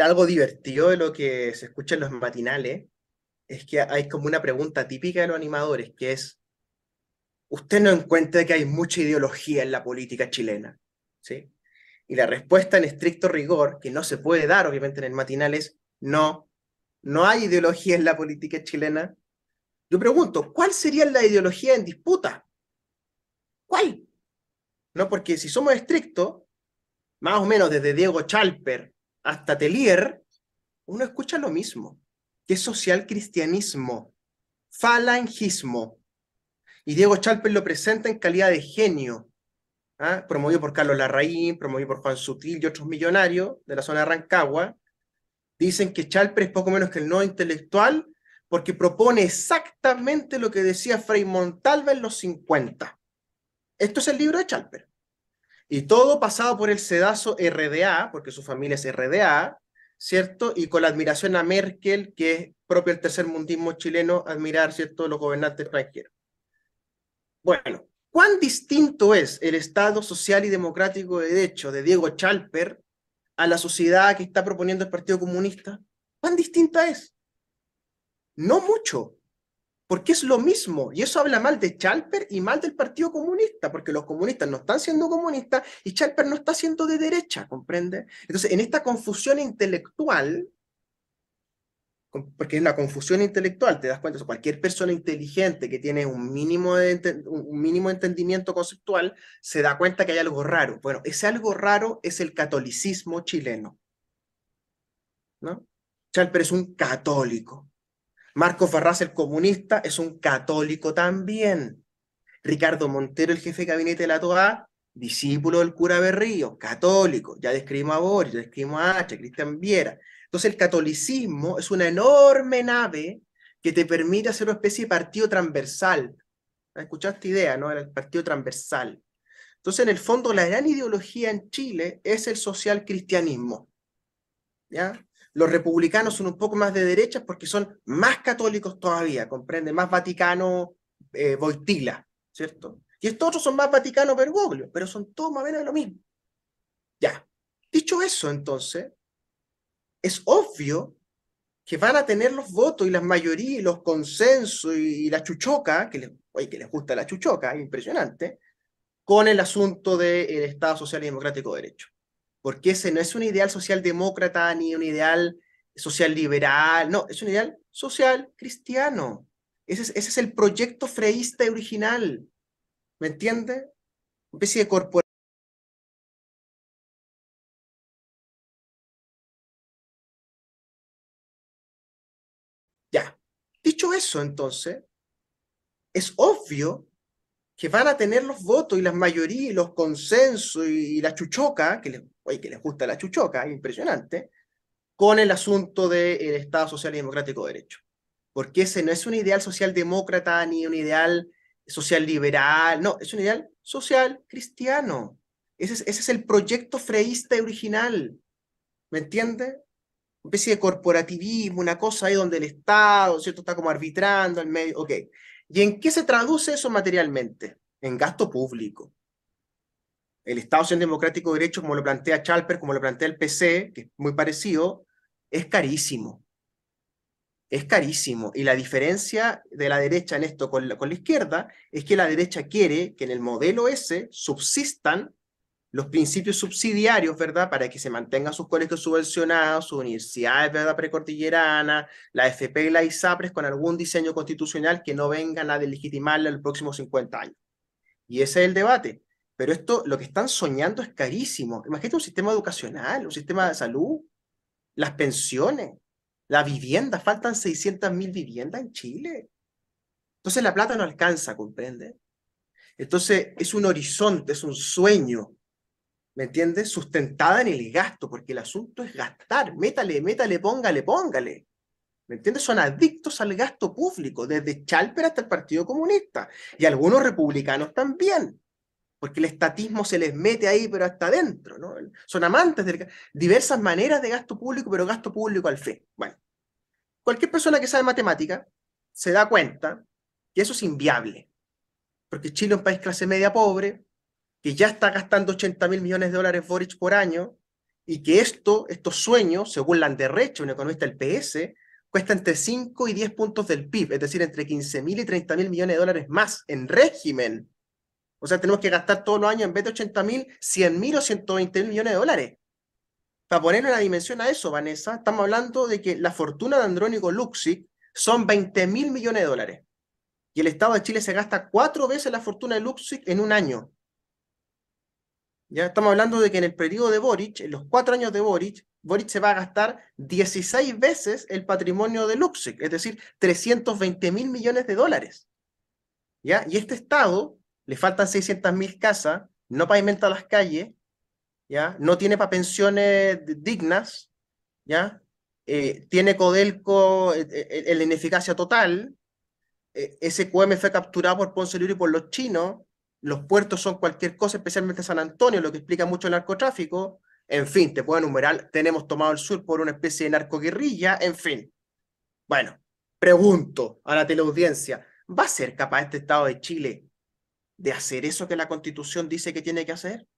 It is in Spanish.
algo divertido de lo que se escucha en los matinales es que hay como una pregunta típica de los animadores, que es, ¿usted no encuentra que hay mucha ideología en la política chilena? ¿Sí? Y la respuesta en estricto rigor, que no se puede dar obviamente en el matinal, es no, no hay ideología en la política chilena. Yo pregunto, ¿cuál sería la ideología en disputa? ¿Cuál? No, porque si somos estrictos, más o menos desde Diego Chalper hasta Telier, uno escucha lo mismo, que es social cristianismo, falangismo. Y Diego Chalper lo presenta en calidad de genio, ¿ah? promovido por Carlos Larraín, promovido por Juan Sutil y otros millonarios de la zona de Rancagua. Dicen que Chalper es poco menos que el no intelectual porque propone exactamente lo que decía Frei Montalva en los 50. Esto es el libro de Chalper. Y todo pasado por el sedazo RDA, porque su familia es RDA, ¿cierto? Y con la admiración a Merkel, que es propio el tercer mundismo chileno, admirar, ¿cierto?, los gobernantes extranjeros. Bueno, ¿cuán distinto es el Estado social y democrático de derecho de Diego Chalper a la sociedad que está proponiendo el Partido Comunista? ¿Cuán distinta es? No mucho porque es lo mismo, y eso habla mal de Chalper y mal del Partido Comunista, porque los comunistas no están siendo comunistas y Chalper no está siendo de derecha, ¿comprende? Entonces, en esta confusión intelectual, porque es la confusión intelectual, te das cuenta, cualquier persona inteligente que tiene un mínimo, de, un mínimo entendimiento conceptual se da cuenta que hay algo raro. Bueno, ese algo raro es el catolicismo chileno. ¿no? Chalper es un católico Marco Barras, el comunista, es un católico también. Ricardo Montero, el jefe de gabinete de la TOA, discípulo del cura Berrío, católico. Ya describimos a Boris, ya describimos a H, Cristian Viera. Entonces el catolicismo es una enorme nave que te permite hacer una especie de partido transversal. ¿Ah, ¿Escuchaste idea, no? el partido transversal. Entonces, en el fondo, la gran ideología en Chile es el social cristianismo. ¿Ya? Los republicanos son un poco más de derechas porque son más católicos todavía, comprende, más Vaticano eh, voltila, ¿cierto? Y estos otros son más Vaticano Bergoglio, pero son todos más o menos lo mismo. Ya. Dicho eso, entonces, es obvio que van a tener los votos y las mayorías y los consensos y, la chuchoca, que les, oye, que les gusta la chuchoca, impresionante, con el asunto del Estado Social y Democrático de Derecho porque ese no es un ideal socialdemócrata ni un ideal social liberal, no, es un ideal social cristiano. Ese es, el proyecto freísta original, ¿me entiende? Una especie de corporación. Ya, dicho eso entonces, es obvio que van a tener los votos y las mayorías y los consensos y, la chuchoca, que les, que les gusta la chuchoca, impresionante, con el asunto del Estado Social y Democrático Derecho. Porque ese no es un ideal socialdemócrata ni un ideal social liberal, no, es un ideal social cristiano. Ese es, ese es el proyecto freísta original. ¿Me entiende? Una especie de corporativismo, una cosa ahí donde el Estado, ¿cierto? Está como arbitrando al medio. Ok, ¿Y en qué se traduce eso materialmente? En gasto público. El Estado Social Democrático de Derecho, como lo plantea Chalper, como lo plantea el PC, que es muy parecido, es carísimo. Es carísimo. Y la diferencia de la derecha en esto con la, con la izquierda es que la derecha quiere que en el modelo S subsistan los principios subsidiarios, ¿verdad? Para que se mantengan sus colegios subvencionados, sus universidades, ¿verdad? precortilleranas, la FP y la ISAPRES e con algún diseño constitucional que no vengan a deslegitimarla en los próximos 50 años. Y ese es el debate. Pero esto, lo que están soñando es carísimo. Imagínate un sistema educacional, un sistema de salud, las pensiones, la vivienda. Faltan 600.000 viviendas en Chile. Entonces la plata no alcanza, ¿comprende? Entonces es un horizonte, es un sueño ¿me entiendes? Sustentada en el gasto, porque el asunto es gastar, métale, métale, póngale, póngale. ¿Me entiendes? Son adictos al gasto público, desde Chalper hasta el Partido Comunista, y algunos republicanos también, porque el estatismo se les mete ahí, pero hasta adentro, Son amantes de diversas maneras de gasto público, pero gasto público al fe. Bueno, cualquier persona que sabe matemática se da cuenta que eso es inviable, porque Chile es un país clase media pobre, que ya está gastando 80 mil millones de dólares Boric por año y que esto, estos sueños, según Landerreche, un economista del PS, cuesta entre 5 y 10 puntos del PIB, es decir, entre 15 mil y 30 mil millones de dólares más en régimen. O sea, tenemos que gastar todos los años, en vez de 80 mil, 100 mil o 120 mil millones de dólares. Para ponerle una dimensión a eso, Vanessa, estamos hablando de que la fortuna de Andrónico Luxi son 20 mil millones de dólares. Y el Estado de Chile se gasta cuatro veces la fortuna de Luxi en un año estamos hablando de que en el periodo de Boric, en los cuatro años de Boric, Boric se va a gastar 16 veces el patrimonio de Luxig, es decir, 320 mil millones de dólares. ¿Ya? Y este Estado, le faltan 600 mil casas, no pavimenta las calles, ¿ya? no tiene para pensiones dignas, ¿ya? Eh, tiene Codelco en eh, eh, la ineficacia total, ese QM fue capturado por Ponce Libre y por los chinos, los puertos son cualquier cosa, especialmente San Antonio, lo que explica mucho el narcotráfico. En fin, te puedo enumerar, tenemos tomado el sur por una especie de narcoguerrilla, en fin. Bueno, pregunto a la teleaudiencia, ¿va a ser capaz este Estado de Chile de hacer eso que la Constitución dice que tiene que hacer?